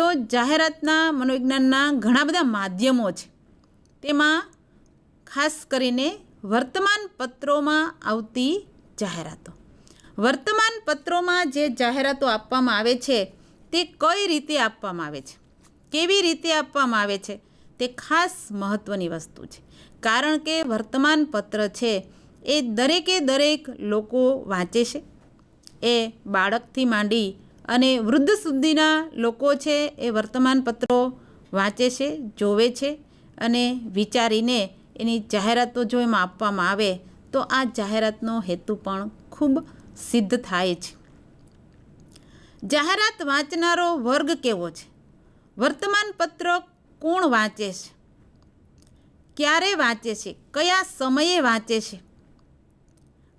તો જાહેરાતના મનોવિજ્ઞાનના ઘણા બધા માધ્યમો છે તેમાં ખાસ કરીને વર્તમાન પત્રોમાં આવતી જાહેરાતો વર્તમાન પત્રોમાં જે જાહેરાતો આપવામાં આવે છે તે કઈ રીતે આપવામાં આવે છે કેવી રીતે આપવામાં આવે છે તે ખાસ મહત્ત્વની વસ્તુ છે કારણ કે વર્તમાન પત્ર છે એ દરેકે દરેક લોકો વાંચે છે એ બાળકથી માંડી અને વૃદ્ધ સુધીના લોકો છે એ વર્તમાન પત્રો વાંચે છે જોવે છે અને વિચારીને એની જાહેરાતો જો એમાં આપવામાં આવે તો આ જાહેરાતનો હેતુ પણ ખૂબ સિદ્ધ થાય છે જાહેરાત વાંચનારો વર્ગ કેવો છે વર્તમાન પત્ર કોણ વાંચે છે ક્યારે વાંચે છે કયા સમયે વાંચે છે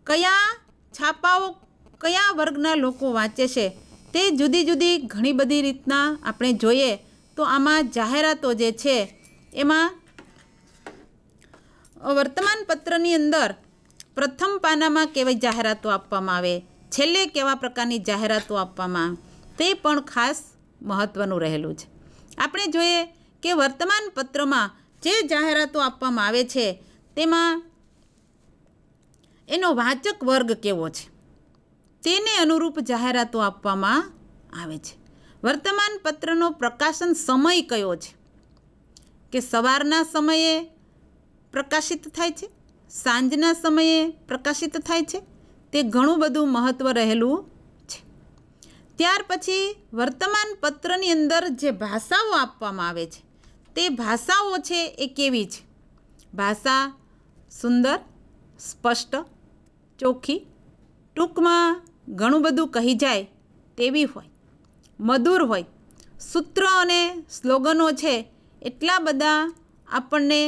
કયા છાપાઓ કયા વર્ગના લોકો વાંચે છે તે જુદી જુદી ઘણી બધી રીતના આપણે જોઈએ તો આમાં જાહેરાતો જે છે એમાં વર્તમાનપત્રની અંદર પ્રથમ પાનામાં કેવી જાહેરાતો આપવામાં આવે છેલ્લે કેવા પ્રકારની જાહેરાતો આપવામાં તે પણ ખાસ મહત્ત્વનું રહેલું છે આપણે જોઈએ કે વર્તમાન પત્રમાં જે જાહેરાતો આપવામાં આવે છે તેમાં એનો વાચક વર્ગ કેવો છે તેને અનુરૂપ જાહેરાતો આપવામાં આવે છે વર્તમાન પત્રનો પ્રકાશન સમય કયો છે કે સવારના સમયે પ્રકાશિત થાય છે સાંજના સમયે પ્રકાશિત થાય છે તે ઘણું બધું મહત્ત્વ રહેલું છે ત્યાર પછી વર્તમાન પત્રની અંદર જે ભાષાઓ આપવામાં આવે છે તે ભાષાઓ છે એ કેવી છે ભાષા સુંદર સ્પષ્ટ ચોખ્ખી ટૂંકમાં ઘણું બધું કહી જાય તેવી હોય મધુર હોય સૂત્ર અને સ્લોગનો છે એટલા બધા આપણને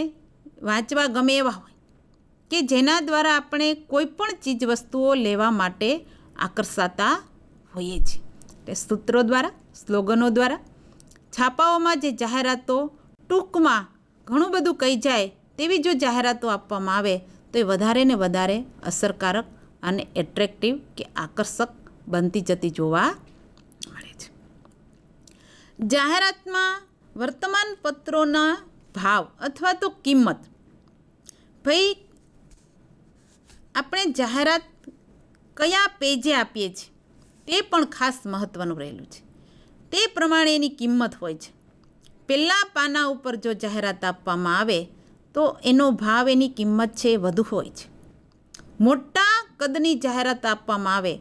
વાંચવા ગમે એવા હોય કે જેના દ્વારા આપણે કોઈ પણ ચીજ વસ્તુઓ લેવા માટે આકર્ષાતા હોઈએ છીએ એટલે સૂત્રો દ્વારા સ્લોગનો દ્વારા છાપાઓમાં જે જાહેરાતો ટૂંકમાં ઘણું બધું કહી જાય તેવી જો જાહેરાતો આપવામાં આવે તો એ વધારે ને વધારે અસરકારક અને એટ્રેક્ટિવ કે આકર્ષક બનતી જતી જોવા મળે છે જાહેરાતમાં વર્તમાન પત્રોના ભાવ અથવા તો કિંમત ભાઈ આપણે જાહેરાત કયા પેજે આપીએ છીએ તે પણ ખાસ મહત્ત્વનું રહેલું છે તે પ્રમાણે એની કિંમત હોય છે પહેલાં પાના ઉપર જો જાહેરાત આપવામાં આવે તો એનો ભાવ એની કિંમત છે એ વધુ હોય છે મોટા કદની જાહેરાત આપવામાં આવે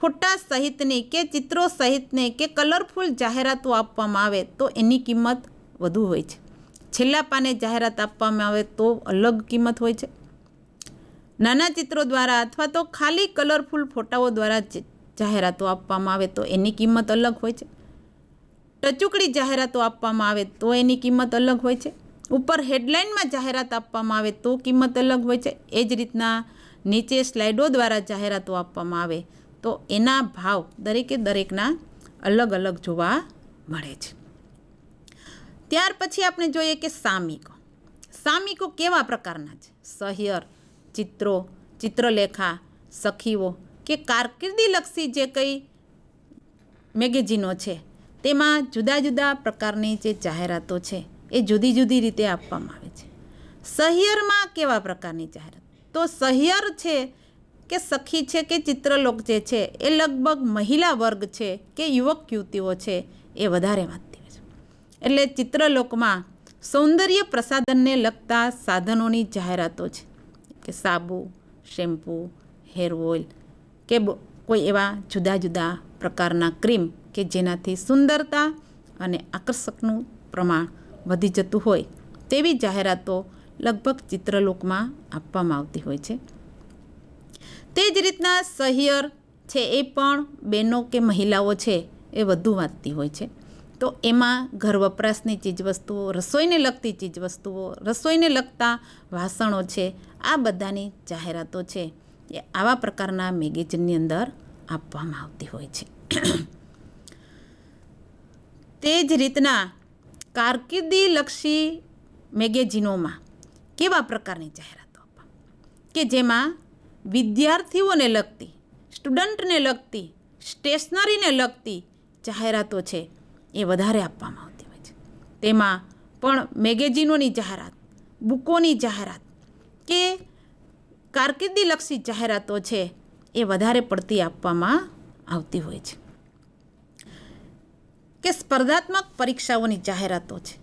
ફોટા સહિતની કે ચિત્રો સહિતની કે કલરફુલ જાહેરાતો આપવામાં આવે તો એની કિંમત વધુ હોય છે છેલ્લા પાને જાહેરાત આપવામાં આવે તો અલગ કિંમત હોય છે નાના ચિત્રો દ્વારા અથવા તો ખાલી કલરફુલ ફોટાઓ દ્વારા જાહેરાતો આપવામાં આવે તો એની કિંમત અલગ હોય છે ટચુકડી જાહેરાતો આપવામાં આવે તો એની કિંમત અલગ હોય છે ઉપર હેડલાઇનમાં જાહેરાત આપવામાં આવે તો કિંમત અલગ હોય છે એ જ રીતના નીચે સ્લાઇડો દ્વારા જાહેરાતો આપવામાં આવે તો એના ભાવ દરેકે દરેકના અલગ અલગ જોવા મળે છે ત્યાર પછી આપણે જોઈએ કે સામિકો સામિકો કેવા પ્રકારના છે સહ્યર ચિત્રો ચિત્રલેખા સખીઓ કે કારકિર્દીલક્ષી જે કંઈ મેગેઝીનો છે તેમાં જુદા જુદા પ્રકારની જે જાહેરાતો છે એ જુદી જુદી રીતે આપવામાં આવે છે સહિયરમાં કેવા પ્રકારની જાહેરાત તો સહિયર છે કે સખી છે કે ચિત્રલોક જે છે એ લગભગ મહિલા વર્ગ છે કે યુવક યુવતીઓ છે એ વધારે વાંચતી હોય છે એટલે ચિત્રલોકમાં સૌંદર્ય પ્રસાધનને લગતા સાધનોની જાહેરાતો છે કે સાબુ શેમ્પુ હેર ઓઇલ કે કોઈ એવા જુદા જુદા પ્રકારના ક્રીમ કે જેનાથી સુંદરતા અને આકર્ષકનું પ્રમાણ વધી જતું હોય તેવી જાહેરાતો લગભગ ચિત્રલોકમાં આપવામાં આવતી હોય છે તે જ રીતના સહિયર છે એ પણ બહેનો કે મહિલાઓ છે એ વધુ વાંચતી હોય છે તો એમાં ઘર વપરાશની ચીજવસ્તુઓ રસોઈને લગતી ચીજવસ્તુઓ રસોઈને લગતા વાસણો છે આ બધાની જાહેરાતો છે એ આવા પ્રકારના મેગેઝિનની અંદર આપવામાં આવતી હોય છે તે જ રીતના કારકિર્દીલક્ષી મેગેઝિનોમાં કેવા પ્રકારની જાહેરાતો આપવા કે જેમાં વિદ્યાર્થીઓને લગતી સ્ટુડન્ટને લગતી સ્ટેશનરીને લગતી જાહેરાતો છે એ વધારે આપવામાં આવતી હોય છે તેમાં પણ મેગેઝીનોની જાહેરાત બુકોની જાહેરાત કે કારકિર્દીલક્ષી જાહેરાતો છે એ વધારે પડતી આપવામાં આવતી હોય છે કે સ્પર્ધાત્મક પરીક્ષાઓની જાહેરાતો છે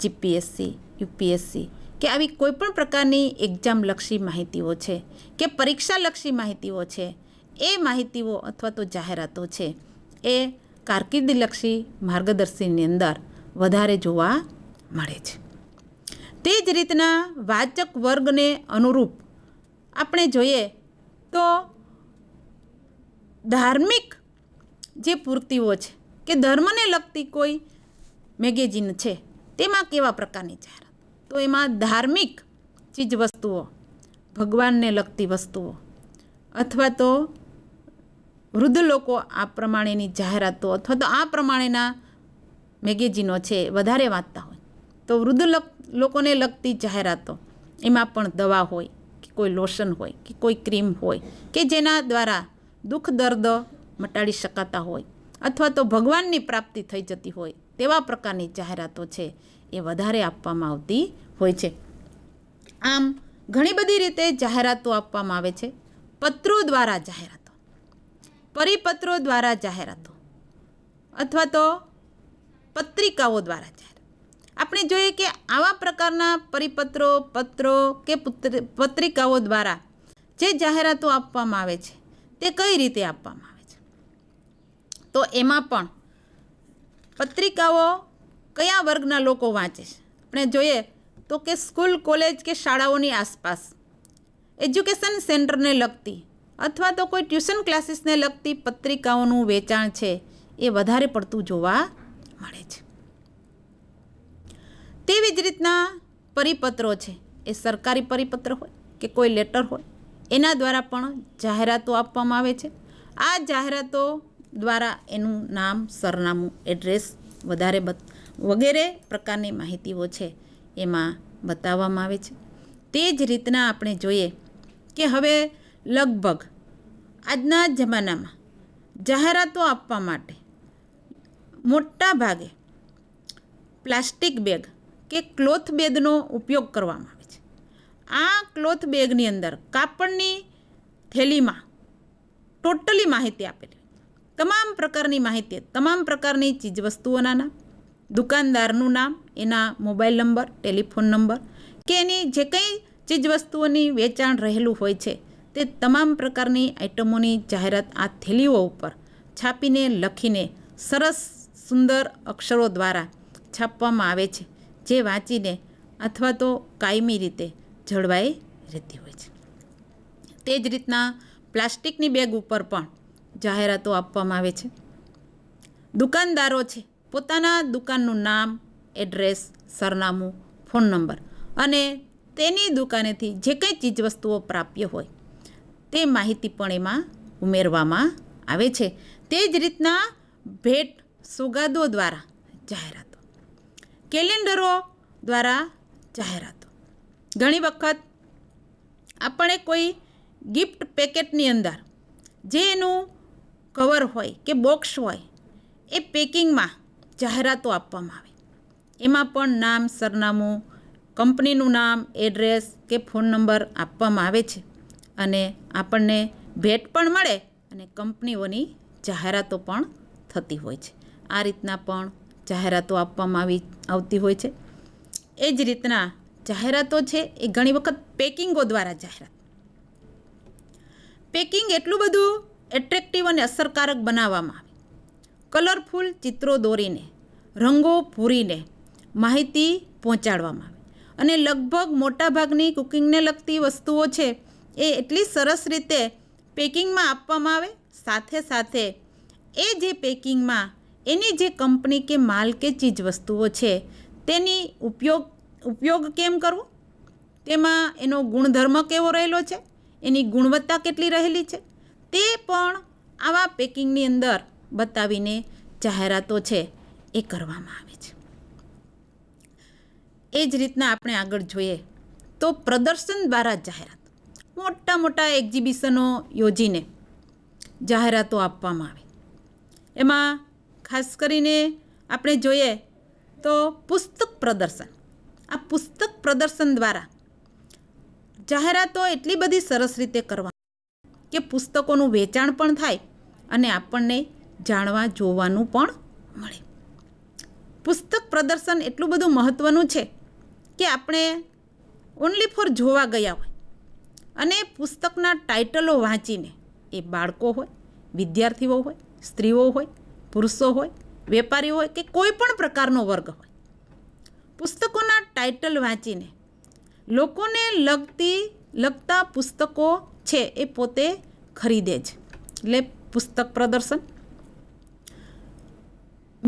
જીપીએસસી યુપીએસસી કે આવી કોઈપણ પ્રકારની એક્ઝામલક્ષી માહિતીઓ છે કે પરીક્ષાલક્ષી માહિતીઓ છે એ માહિતીઓ અથવા તો જાહેરાતો છે એ કારકિર્દીલક્ષી માર્ગદર્શિની અંદર વધારે જોવા મળે છે તે જ રીતના વાચક વર્ગને અનુરૂપ આપણે જોઈએ તો ધાર્મિક જે પૂર્તિઓ છે કે ધર્મને લગતી કોઈ મેગેઝિન છે તેમાં કેવા પ્રકારની જાહેરાત તો એમાં ધાર્મિક ચીજ વસ્તુઓ ભગવાનને લગતી વસ્તુઓ અથવા તો વૃદ્ધ લોકો આ પ્રમાણેની જાહેરાતો અથવા તો આ પ્રમાણેના મેગેઝીનો છે વધારે વાંચતા હોય તો વૃદ્ધ લોકોને લગતી જાહેરાતો એમાં પણ દવા હોય કે કોઈ લોશન હોય કે કોઈ ક્રીમ હોય કે જેના દ્વારા દુઃખ દર્દ મટાડી શકાતા હોય અથવા તો ભગવાનની પ્રાપ્તિ થઈ જતી હોય તેવા પ્રકારની જાહેરાતો છે એ વધારે આપવામાં આવતી હોય છે આમ ઘણી બધી રીતે જાહેરાતો આપવામાં આવે છે પત્રો દ્વારા જાહેરાતો પરિપત્રો દ્વારા જાહેરાતો અથવા તો પત્રિકાઓ દ્વારા જાહેરાત આપણે જોઈએ કે આવા પ્રકારના પરિપત્રો પત્રો કે પત્રિકાઓ દ્વારા જે જાહેરાતો આપવામાં આવે છે તે કઈ રીતે આપવામાં આવે છે તો એમાં પણ પત્રિકાઓ કયા વર્ગના લોકો વાંચે છે આપણે જોઈએ તો કે સ્કૂલ કોલેજ કે શાળાઓની આસપાસ એજ્યુકેશન સેન્ટરને લગતી અથવા તો કોઈ ટ્યુશન ક્લાસીસને લગતી પત્રિકાઓનું વેચાણ છે એ વધારે પડતું જોવા મળે છે તેવી જ રીતના પરિપત્રો છે એ સરકારી પરિપત્ર હોય કે કોઈ લેટર હોય એના દ્વારા પણ જાહેરાતો આપવામાં આવે છે આ જાહેરાતો દ્વારા એનું નામ સરનામું એડ્રેસ વધારે બત વગેરે પ્રકારની માહિતીઓ છે એમાં બતાવવામાં આવે છે તે જ રીતના આપણે જોઈએ કે હવે લગભગ આજના જમાનામાં જાહેરાતો આપવા માટે મોટા ભાગે પ્લાસ્ટિક બેગ કે ક્લોથ બેગનો ઉપયોગ કરવામાં આવે છે આ ક્લોથ બેગની અંદર કાપડની થેલીમાં ટોટલી માહિતી આપેલી તમામ પ્રકારની માહિતી તમામ પ્રકારની ચીજવસ્તુઓના નામ દુકાનદારનું નામ એના મોબાઈલ નંબર ટેલિફોન નંબર કે એની જે કંઈ ચીજવસ્તુઓની વેચાણ રહેલું હોય છે તે તમામ પ્રકારની આઇટમોની જાહેરાત આ થેલીઓ ઉપર છાપીને લખીને સરસ સુંદર અક્ષરો દ્વારા છાપવામાં આવે છે જે વાંચીને અથવા તો કાયમી રીતે જળવાઈ રહેતી હોય છે તે જ રીતના પ્લાસ્ટિકની બેગ ઉપર પણ જાહેરાતો આપવામાં આવે છે દુકાનદારો છે પોતાના દુકાનનું નામ એડ્રેસ સરનામું ફોન નંબર અને તેની દુકાનેથી જે કંઈ ચીજવસ્તુઓ પ્રાપ્ય હોય તે માહિતી પણ એમાં ઉમેરવામાં આવે છે તે જ રીતના ભેટ સોગાદો દ્વારા જાહેરાતો કેલેન્ડરો દ્વારા જાહેરાતો ઘણી વખત આપણે કોઈ ગિફ્ટ પેકેટની અંદર જે એનું કવર હોય કે બોક્સ હોય એ પેકિંગમાં જાહેરાતો આપવામાં આવે એમાં પણ નામ સરનામું કંપનીનું નામ એડ્રેસ કે ફોન નંબર આપવામાં આવે છે અને આપણને ભેટ પણ મળે અને કંપનીઓની જાહેરાતો પણ થતી હોય છે આ રીતના પણ જાહેરાતો આપવામાં આવી આવતી હોય છે એ જ રીતના જાહેરાતો છે એ ઘણી વખત પેકિંગો દ્વારા જાહેરાત પેકિંગ એટલું બધું એટ્રેક્ટિવ અને અસરકારક બનાવવામાં આવે કલરફુલ ચિત્રો દોરીને રંગો પૂરીને માહિતી પહોંચાડવામાં આવે અને લગભગ મોટાભાગની કુકિંગને લગતી વસ્તુઓ છે એ એટલી સરસ રીતે પેકિંગમાં આપવામાં આવે સાથે સાથે એ જે પેકિંગમાં એની જે કંપની કે માલ કે ચીજ વસ્તુઓ છે તેની ઉપયોગ ઉપયોગ કેમ કરવો તેમાં એનો ગુણધર્મ કેવો રહેલો છે એની ગુણવત્તા કેટલી રહેલી છે તે પણ આવા પેકિંગની અંદર બતાવીને જાહેરાતો છે એ કરવામાં આવે છે એ જ રીતના આપણે આગળ જોઈએ તો પ્રદર્શન દ્વારા જાહેરાત મોટા મોટા એક્ઝિબિશનો યોજીને જાહેરાતો આપવામાં આવે એમાં ખાસ કરીને આપણે જોઈએ તો પુસ્તક પ્રદર્શન આ પુસ્તક પ્રદર્શન દ્વારા જાહેરાતો એટલી બધી સરસ રીતે કરવામાં કે પુસ્તકોનું વેચાણ પણ થાય અને આપણને જાણવા જોવાનું પણ મળે પુસ્તક પ્રદર્શન એટલું બધું મહત્ત્વનું છે કે આપણે ઓનલી ફોર જોવા ગયા હોય અને પુસ્તકના ટાઇટલો વાંચીને એ બાળકો હોય વિદ્યાર્થીઓ હોય સ્ત્રીઓ હોય પુરુષો હોય વેપારીઓ હોય કે કોઈ પણ પ્રકારનો વર્ગ હોય પુસ્તકોના ટાઇટલ વાંચીને લોકોને લગતી લગતા પુસ્તકો છે એ પોતે ખરીદે જ એટલે પુસ્તક પ્રદર્શન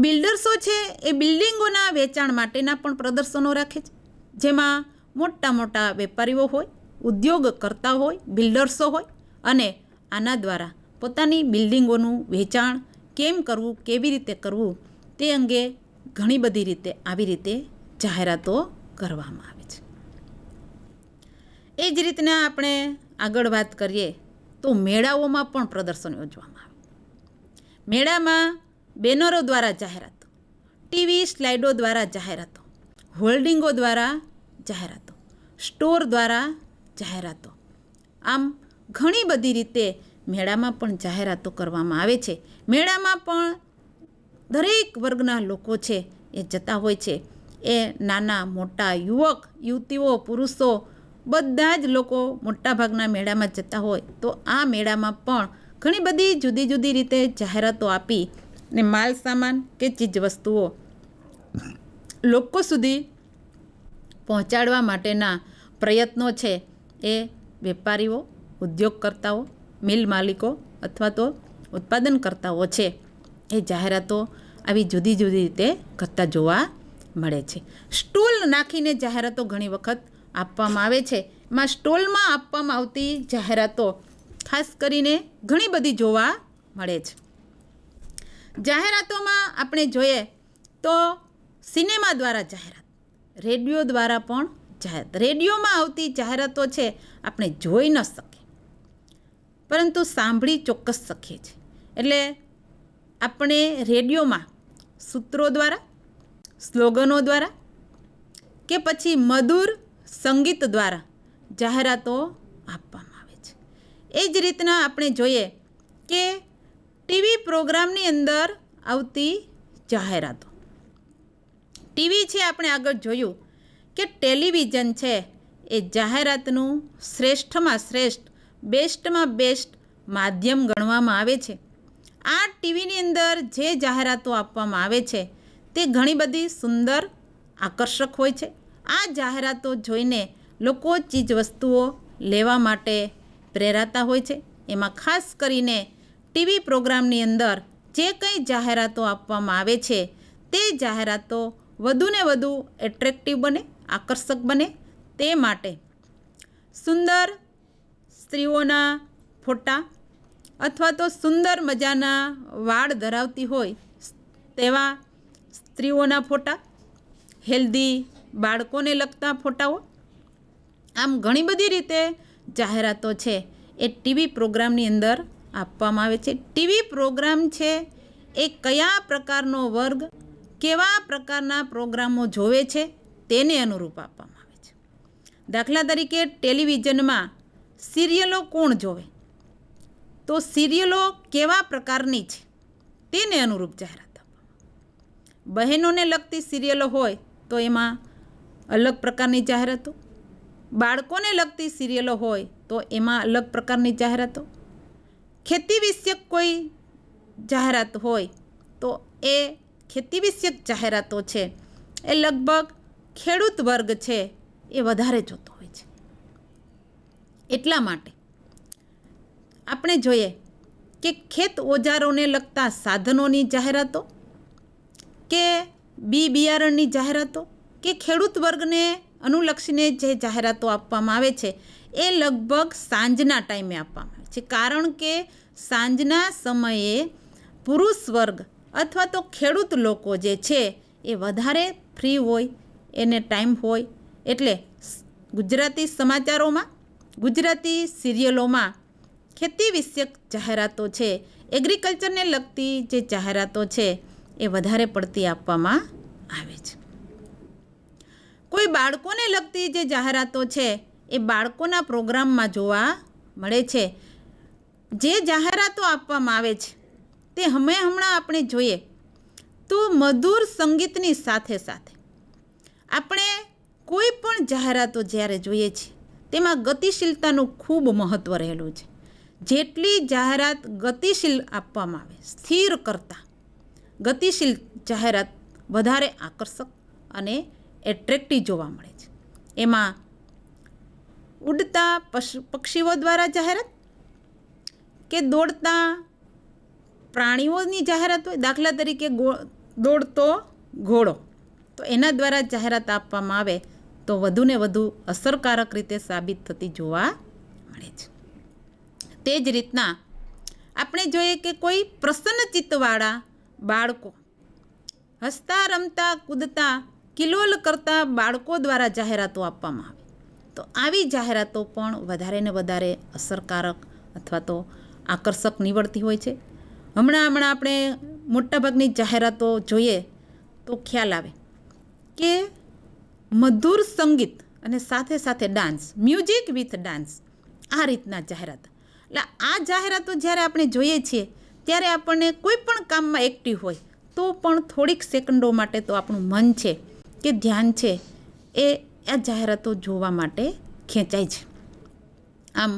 બિલ્ડર્સો છે એ બિલ્ડિંગોના વેચાણ માટેના પણ પ્રદર્શનો રાખે છે જેમાં મોટા મોટા વેપારીઓ હોય ઉદ્યોગ ઉદ્યોગકર્તા હોય બિલ્ડર્સો હોય અને આના દ્વારા પોતાની બિલ્ડિંગોનું વેચાણ કેમ કરવું કેવી રીતે કરવું તે અંગે ઘણી બધી રીતે આવી રીતે જાહેરાતો કરવામાં આવે એ જ રીતના આપણે આગળ વાત કરીએ તો મેળાઓમાં પણ પ્રદર્શન યોજવામાં આવે મેળામાં બેનરો દ્વારા જાહેરાતો ટીવી સ્લાઇડો દ્વારા જાહેરાતો હોલ્ડિંગો દ્વારા જાહેરાતો સ્ટોર દ્વારા જાહેરાતો આમ ઘણી બધી રીતે મેળામાં પણ જાહેરાતો કરવામાં આવે છે મેળામાં પણ દરેક વર્ગના લોકો છે એ જતા હોય છે એ નાના મોટા યુવક યુવતીઓ પુરુષો બધા જ લોકો મોટાભાગના મેળામાં જતા હોય તો આ મેળામાં પણ ઘણી બધી જુદી જુદી રીતે જાહેરાતો આપી ને માલ સામાન કે ચીજવસ્તુઓ લોકો સુધી પહોંચાડવા માટેના પ્રયત્નો છે એ વેપારીઓ ઉદ્યોગકર્તાઓ મિલ માલિકો અથવા તો ઉત્પાદનકર્તાઓ છે એ જાહેરાતો આવી જુદી જુદી રીતે કરતા જોવા મળે છે સ્ટોલ નાખીને જાહેરાતો ઘણી વખત આપવામાં આવે છે એમાં સ્ટોલમાં આપવામાં આવતી જાહેરાતો ખાસ કરીને ઘણી બધી જોવા મળે છે જાહેરાતોમાં આપણે જોઈએ તો સિનેમા દ્વારા જાહેરાત રેડિયો દ્વારા પણ જાહેરાત રેડિયોમાં આવતી જાહેરાતો છે આપણે જોઈ ન શકીએ પરંતુ સાંભળી ચોક્કસ શકીએ છીએ એટલે આપણે રેડિયોમાં સૂત્રો દ્વારા સ્લોગનો દ્વારા કે પછી મધુર સંગીત દ્વારા જાહેરાતો આપવામાં આવે છે એ જ રીતના આપણે જોઈએ કે ટીવી પ્રોગ્રામની અંદર આવતી જાહેરાતો ટીવી છે આપણે આગળ જોયું કે ટેલિવિઝન છે એ જાહેરાતનું શ્રેષ્ઠમાં શ્રેષ્ઠ બેસ્ટમાં બેસ્ટ માધ્યમ ગણવામાં આવે છે આ ટીવીની અંદર જે જાહેરાતો આપવામાં આવે છે તે ઘણી બધી સુંદર આકર્ષક હોય છે આ જાહેરાતો જોઈને લોકો ચીજવસ્તુઓ લેવા માટે પ્રેરાતા હોય છે એમાં ખાસ કરીને ટીવી પ્રોગ્રામની અંદર જે કંઈ જાહેરાતો આપવામાં આવે છે તે જાહેરાતો વધુને વધુ એટ્રેક્ટિવ બને આકર્ષક બને તે માટે સુંદર સ્ત્રીઓના ફોટા અથવા તો સુંદર મજાના વાળ ધરાવતી હોય તેવા સ્ત્રીઓના ફોટા હેલ્ધી બાળકોને લગતા ફોટાઓ આમ ઘણી બધી રીતે જાહેરાતો છે એ ટીવી પ્રોગ્રામની અંદર આપવામાં આવે છે ટીવી પ્રોગ્રામ છે એ કયા પ્રકારનો વર્ગ કેવા પ્રકારના પ્રોગ્રામો જોવે છે તેને અનુરૂપ આપવામાં આવે છે દાખલા તરીકે ટેલિવિઝનમાં સિરિયલો કોણ જોવે તો સિરિયલો કેવા પ્રકારની છે તેને અનુરૂપ જાહેરાત આપવામાં બહેનોને લગતી સિરિયલો હોય તો એમાં અલગ પ્રકારની જાહેરાતો બાળકોને લગતી સિરિયલો હોય તો એમાં અલગ પ્રકારની જાહેરાતો ખેતી વિષયક કોઈ જાહેરાત હોય તો એ ખેતી વિષયક જાહેરાતો છે એ લગભગ ખેડૂત વર્ગ છે એ વધારે જોતો હોય છે એટલા માટે આપણે જોઈએ કે ખેત ઓજારોને લગતા સાધનોની જાહેરાતો કે બી બિયારણની જાહેરાતો કે ખેડૂત વર્ગને અનુલક્ષીને જે જાહેરાતો આપવામાં આવે છે એ લગભગ સાંજના ટાઈમે આપવામાં આવે છે કારણ કે સાંજના સમયે પુરુષ વર્ગ અથવા તો ખેડૂત લોકો જે છે એ વધારે ફ્રી હોય એને ટાઈમ હોય એટલે ગુજરાતી સમાચારોમાં ગુજરાતી સિરિયલોમાં ખેતી વિષયક જાહેરાતો છે એગ્રીકલ્ચરને લગતી જે જાહેરાતો છે એ વધારે પડતી આપવામાં કોઈ બાળકોને લગતી જે જાહેરાતો છે એ બાળકોના પ્રોગ્રામમાં જોવા મળે છે જે જાહેરાતો આપવામાં આવે છે તે હમે હમણાં આપણે જોઈએ તો મધુર સંગીતની સાથે સાથે આપણે કોઈ પણ જાહેરાતો જ્યારે જોઈએ છીએ તેમાં ગતિશીલતાનું ખૂબ મહત્ત્વ રહેલું છે જેટલી જાહેરાત ગતિશીલ આપવામાં આવે સ્થિર કરતાં ગતિશીલ જાહેરાત વધારે આકર્ષક અને એટ્રેક્ટિવ જોવા મળે છે એમાં ઉડતા પશુ પક્ષીઓ દ્વારા જાહેરાત કે દોડતા પ્રાણીઓની જાહેરાત હોય દાખલા તરીકે દોડતો ઘોડો તો એના દ્વારા જાહેરાત આપવામાં આવે તો વધુને વધુ અસરકારક રીતે સાબિત થતી જોવા મળે છે તે જ રીતના આપણે જોઈએ કે કોઈ પ્રસન્નચિત્તવાળા બાળકો હસતા રમતા કૂદતા કિલોલ કરતાં બાળકો દ્વારા જાહેરાતો આપવામાં આવે તો આવી જાહેરાતો પણ વધારે ને વધારે અસરકારક અથવા તો આકર્ષક નીવડતી હોય છે હમણાં હમણાં આપણે મોટાભાગની જાહેરાતો જોઈએ તો ખ્યાલ આવે કે મધુર સંગીત અને સાથે સાથે ડાન્સ મ્યુઝિક વિથ ડાન્સ આ રીતના જાહેરાત એટલે આ જાહેરાતો જ્યારે આપણે જોઈએ છીએ ત્યારે આપણને કોઈ પણ કામમાં એક્ટિવ હોય તો પણ થોડીક સેકન્ડો માટે તો આપણું મન છે કે ધ્યાન છે એ આ જાહેરાતો જોવા માટે ખેંચાય છે આમ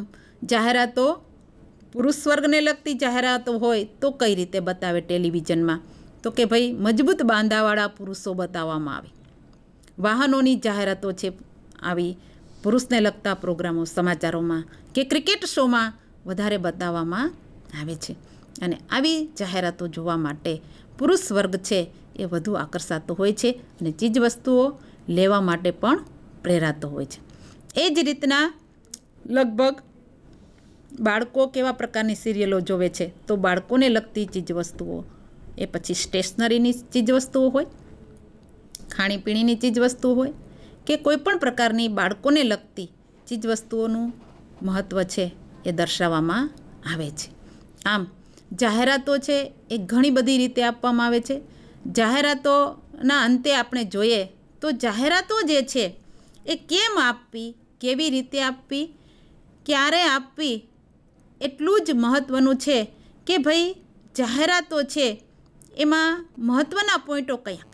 જાહેરાતો પુરુષ વર્ગને લગતી જાહેરાતો હોય તો કઈ રીતે બતાવે ટેલિવિઝનમાં તો કે ભાઈ મજબૂત બાંધાવાળા પુરુષો બતાવવામાં આવે વાહનોની જાહેરાતો છે આવી પુરુષને લગતા પ્રોગ્રામો સમાચારોમાં કે ક્રિકેટ શોમાં વધારે બતાવવામાં આવે છે અને આવી જાહેરાતો જોવા માટે પુરુષ વર્ગ છે એ વધુ આકર્ષાતો હોય છે અને ચીજવસ્તુઓ લેવા માટે પણ પ્રેરાતો હોય છે એ જ રીતના લગભગ બાળકો કેવા પ્રકારની સિરિયલો જોવે છે તો બાળકોને લગતી ચીજવસ્તુઓ એ પછી સ્ટેશનરીની ચીજવસ્તુઓ હોય ખાણીપીણીની ચીજવસ્તુઓ હોય કે કોઈપણ પ્રકારની બાળકોને લગતી ચીજવસ્તુઓનું મહત્ત્વ છે એ દર્શાવવામાં આવે છે આમ જાહેરાતો છે એ ઘણી બધી રીતે આપવામાં આવે છે જાહેરાતોના અંતે આપણે જોઈએ તો જાહેરાતો જે છે એ કેમ આપવી કેવી રીતે આપવી ક્યારે આપવી એટલું જ મહત્ત્વનું છે કે ભાઈ જાહેરાતો છે એમાં મહત્ત્વના પોઈન્ટો કયા